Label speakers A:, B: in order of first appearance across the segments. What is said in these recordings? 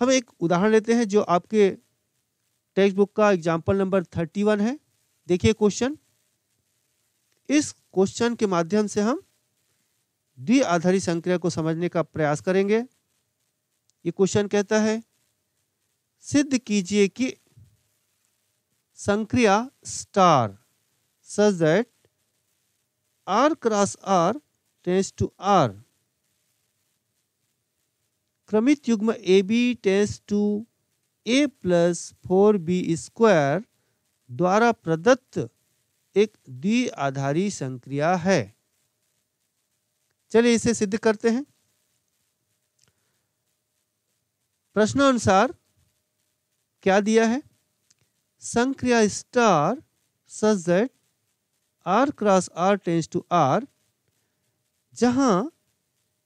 A: हम एक उदाहरण लेते हैं जो आपके टेक्स्ट बुक का एग्जाम्पल नंबर थर्टी वन है देखिए क्वेश्चन इस क्वेश्चन के माध्यम से हम द्विआधारी संक्रिया को समझने का प्रयास करेंगे ये क्वेश्चन कहता है सिद्ध कीजिए कि संक्रिया star such that R cross R tends to R क्रमित युग्म A B tends to A plus four B square द्वारा प्रदत्त एक द्विआधारी संक्रिया है चलिए इसे सिद्ध करते हैं प्रश्नानुसार क्या दिया है संक्रिया star such that R cross R tends to R जहां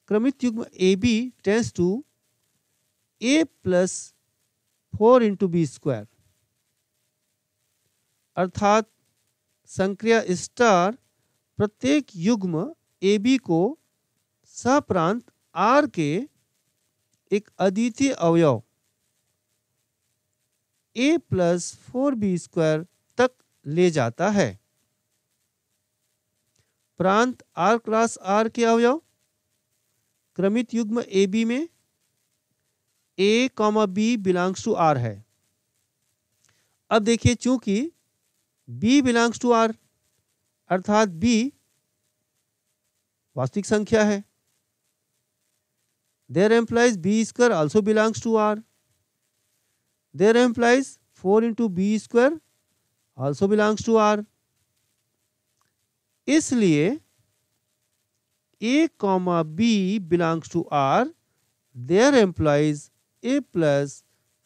A: क्रमित युग्म A B tends to A plus four into B square अर्थात संक्रिया स्टार प्रत्येक युग्म ए बी को सप्रांत आर के एक अद्वितीय अवयव A plus four B square तक ले जाता है प्रांत आर क्लास आर के अवयव क्रमित युग्म ए बी में A comma B belongs to R है अब देखिए चूंकि बी बिलोंग्स टू आर अर्थात बी वास्तविक संख्या है there implies B square also belongs to R there implies four into B square also belongs to R इसलिए A comma B belongs to R there implies a plus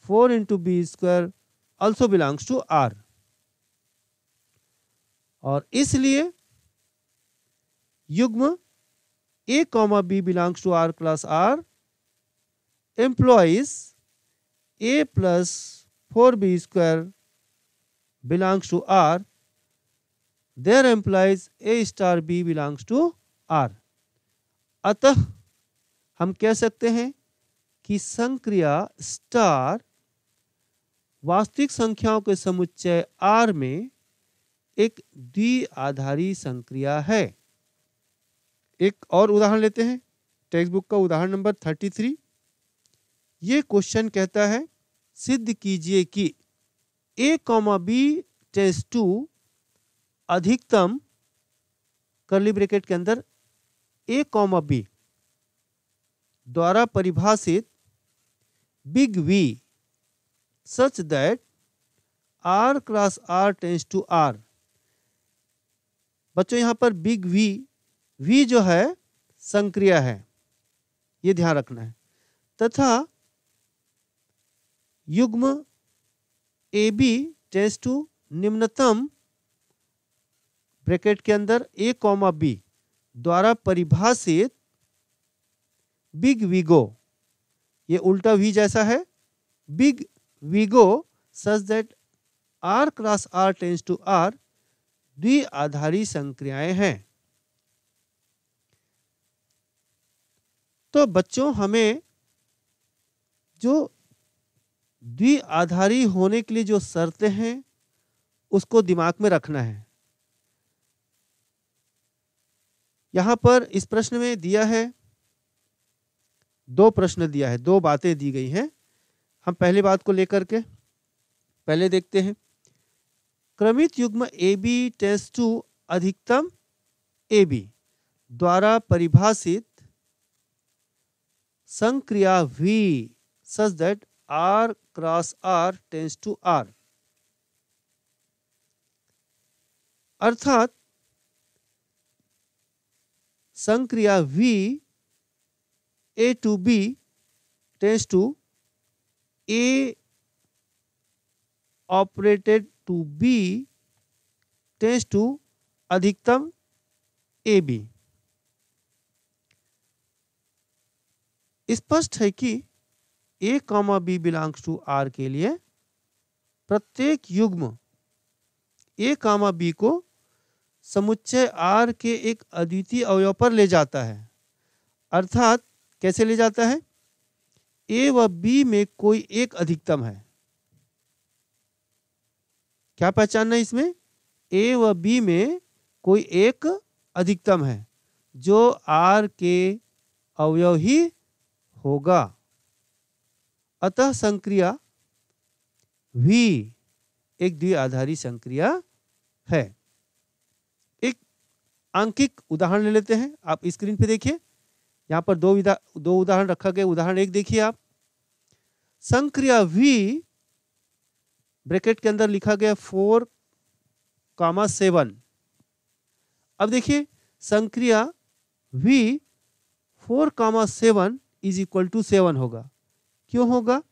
A: 4 into b square also belongs to r और इसलिए युग्म A comma B belongs to R plus R implies A plus four B square belongs to R there implies A star B belongs to R अतः हम कह सकते हैं कि संक्रिया स्टार वास्तविक संख्याओं के समुच्चय आर में एक द्विआधारी संक्रिया है एक और उदाहरण लेते हैं टेक्स्ट बुक का उदाहरण नंबर थर्टी थ्री ये क्वेश्चन कहता है सिद्ध कीजिए कि A comma B tends to अधिकतम करली ब्रैकेट के अंदर ए कॉमा बी द्वारा परिभाषित big V such that R cross R tends to R बच्चों यहाँ पर बिग V V जो है संक्रिया है ये ध्यान रखना है तथा युग्म ए बी टेंस टू निम्नतम ब्रैकेट के अंदर ए कॉमा बी द्वारा परिभाषित बिग विगो ये उल्टा वी जैसा है big V go such that R cross R tends to R द्विआधारी संक्रियाएं हैं तो बच्चों हमें जो द्विआधारी होने के लिए जो शर्तें हैं उसको दिमाग में रखना है यहां पर इस प्रश्न में दिया है दो प्रश्न दिया है दो बातें दी गई हैं हम पहले बात को लेकर के पहले देखते हैं क्रमित युग्म ए बी टेंस टू अधिकतम ए बी द्वारा परिभाषित संक्रिया V such that R cross R tends to R अर्थात संक्रिया V A to B tends to A operated to B tends to अधिकतम ए बी स्पष्ट है कि A comma B belongs to R के लिए प्रत्येक युग्म ए कामा बी को समुच्चय आर के एक अद्वितीय अवयव पर ले जाता है अर्थात कैसे ले जाता है ए व बी में कोई एक अधिकतम है क्या पहचानना है इसमें ए व बी में कोई एक अधिकतम है जो आर के अवयव ही होगा अतः संक्रिया वी एक द्विआधारी संक्रिया है एक आंकिक उदाहरण ले लेते हैं आप स्क्रीन पे देखिए यहाँ पर दो विधा दो उदाहरण रखा गया उदाहरण एक देखिए आप संक्रिया वी ब्रैकेट के अंदर लिखा गया फोर कामा सेवन अब देखिए संक्रिया V four comma seven is equal to seven होगा क्यों होगा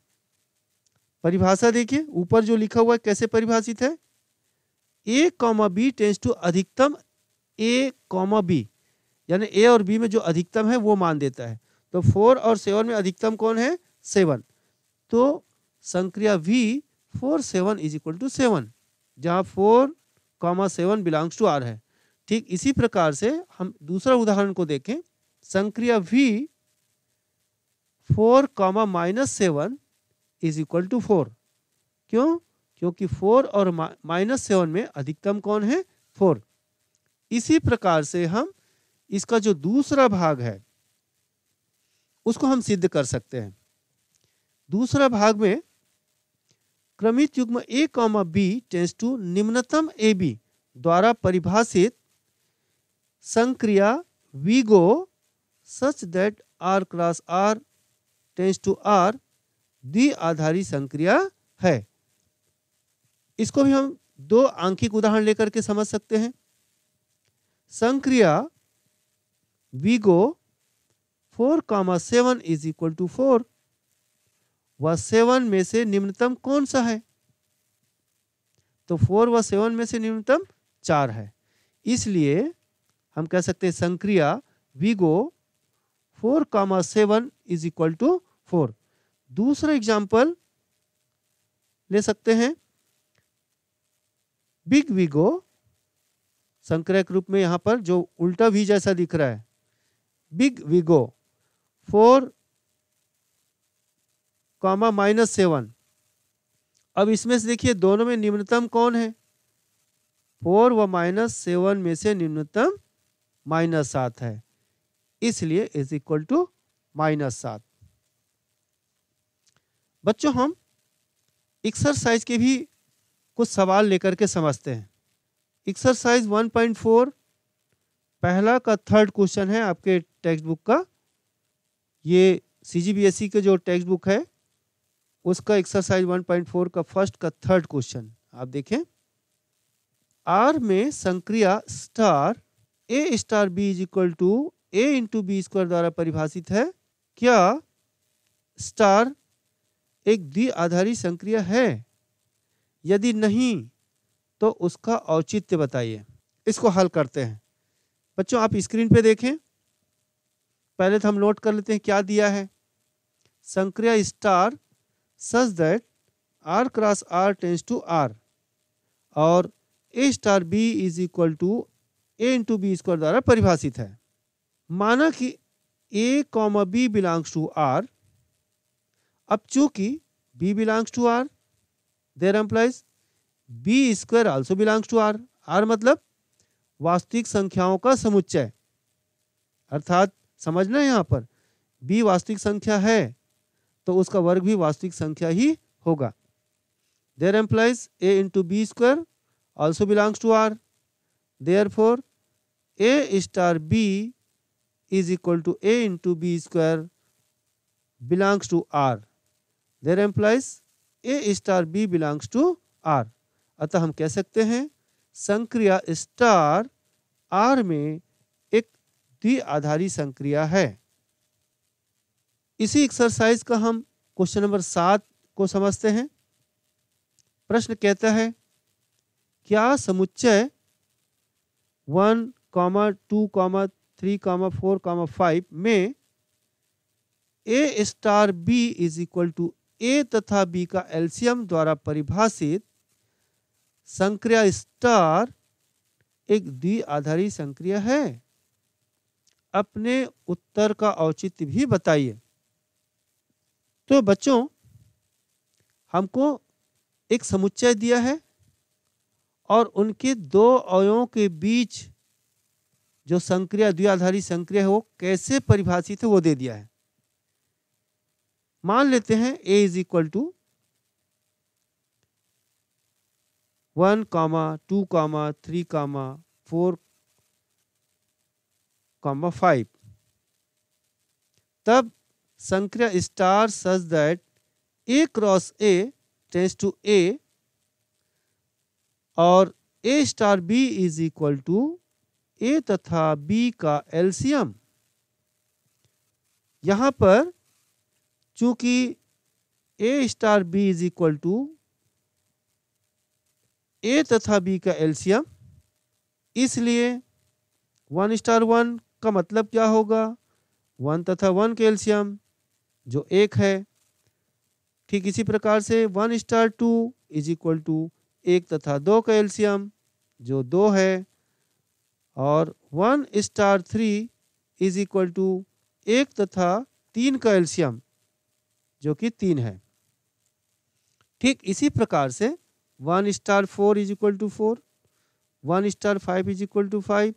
A: परिभाषा देखिए ऊपर जो लिखा हुआ है कैसे परिभाषित है A comma B tends to अधिकतम ए कॉमा बी यानी ए और बी में जो अधिकतम है वो मान देता है तो फोर और सेवन में अधिकतम कौन है सेवन तो संक्रिया V four seven is equal to seven जहाँ four comma seven belongs to R है ठीक इसी प्रकार से हम दूसरा उदाहरण को देखें संक्रिया V four comma minus seven is equal to four क्यों क्योंकि फोर और माइनस सेवन में अधिकतम कौन है फोर इसी प्रकार से हम इसका जो दूसरा भाग है उसको हम सिद्ध कर सकते हैं दूसरा भाग में क्रमित युग्म A comma B tends to निम्नतम ए बी द्वारा परिभाषित संक्रिया V go such that R cross R tends to R आधारी संक्रिया है इसको भी हम दो आंकिक उदाहरण लेकर के समझ सकते हैं संक्रिया we go 4 comma 7 is equal to four व सेवन में से निम्नतम कौन सा है तो फोर व सेवन में से निम्नतम चार है इसलिए हम कह सकते हैं संक्रिया V go four comma seven is equal to four दूसरा एग्जाम्पल ले सकते हैं बिग वीगो संक्रिया के रूप में यहां पर जो उल्टा भी जैसा दिख रहा है big V go four comma minus seven अब इसमें से देखिए दोनों में निम्नतम कौन है फोर व माइनस सेवन में से निम्नतम माइनस सात है इसलिए इज इक्वल टू माइनस सात बच्चों हम एक्सरसाइज के भी कुछ सवाल लेकर के समझते हैं एक्सरसाइज 1.4 पहला का थर्ड क्वेश्चन है आपके टेक्स्ट बुक का ये सी e के जो टेक्स्ट बुक है उसका एक्सरसाइज 1.4 का फर्स्ट का थर्ड क्वेश्चन आप देखें आर में संक्रिया star A star B is equal to A into B square द्वारा परिभाषित है क्या स्टार एक द्वि आधारी संक्रिया है यदि नहीं तो उसका औचित्य बताइए इसको हल करते हैं बच्चों आप स्क्रीन पे देखें पहले तो हम नोट कर लेते हैं क्या दिया है संक्रिया star such that R cross R tends to R और A star B is equal to A into B square द्वारा परिभाषित है माना कि A comma B belongs to R अब चूंकि B belongs to R there implies B square also belongs to R R मतलब वास्तविक संख्याओं का समुच्चय अर्थात समझना है यहाँ पर b वास्तविक संख्या है तो उसका वर्ग भी वास्तविक संख्या ही होगा there implies A into B square also belongs to R therefore A star B is equal to A into B square belongs to R there implies A star B belongs to R अतः हम कह सकते हैं संक्रिया star are में एक द्विआधारी संक्रिया है इसी एक्सरसाइज का हम क्वेश्चन नंबर सात को समझते हैं प्रश्न कहता है क्या समुच्चय one comma two comma three comma four comma five में A star B is equal to A तथा बी का एल्सियम द्वारा परिभाषित संक्रिया स्टार एक द्विआधारी संक्रिया है अपने उत्तर का औचित्य भी बताइए तो बच्चों हमको एक समुच्चय दिया है और उनके दो अवयों के बीच जो संक्रिया द्विआधारी संक्रिया है वो कैसे परिभाषित है वो दे दिया है मान लेते हैं A is equal to one comma two comma three comma four comma five तब संक्रिया star such that A cross A tends to A और A star B is equal to A तथा बी का एल्सियम यहाँ पर चूंकि A star B is equal to A तथा B का एल्सियम इसलिए वन स्टार वन का मतलब क्या होगा वन तथा वन के एल्सियम जो एक है ठीक इसी प्रकार से one star two is equal to एक तथा दो का एल्सियम जो दो है और one star three is equal to एक तथा तीन का एल्शियम जो कि तीन है ठीक इसी प्रकार से one star four is equal to four one star five is equal to five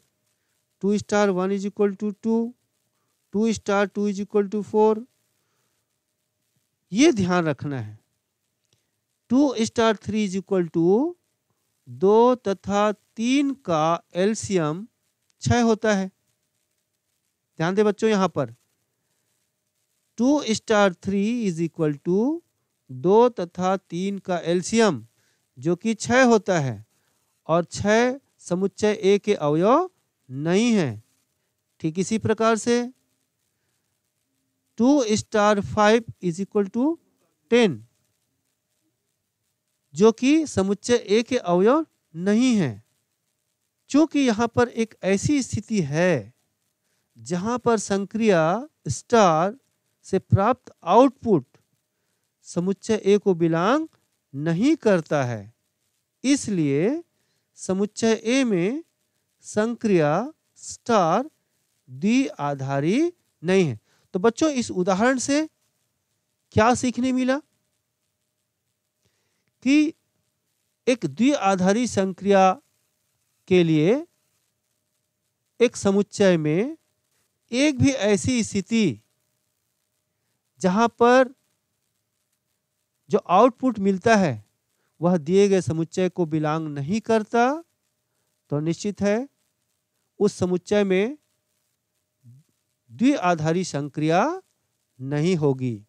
A: two star one is equal to two two star two is equal to four ये ध्यान रखना है two star three is equal to दो तथा तीन का एल्शियम छः होता है ध्यान दे बच्चों यहाँ पर two star three is equal to दो तथा तीन का एल्शियम जो कि छय होता है और छय समुच्चय ए के अवयव नहीं है ठीक इसी प्रकार से two star five is equal to ten जो कि समुच्चय ए के अवयव नहीं है चूंकि यहाँ पर एक ऐसी स्थिति है जहाँ पर संक्रिया स्टार से प्राप्त आउटपुट समुच्चय ए को बिलोंग नहीं करता है इसलिए समुच्चय ए में संक्रिया स्टार द्वि आधारी नहीं है तो बच्चों इस उदाहरण से क्या सीखने मिला कि एक द्वि आधारी संक्रिया के लिए एक समुच्चय में एक भी ऐसी स्थिति जहां पर जो आउटपुट मिलता है वह दिए गए समुच्चय को बिलोंग नहीं करता तो निश्चित है उस समुच्चय में द्विआधारी संक्रिया नहीं होगी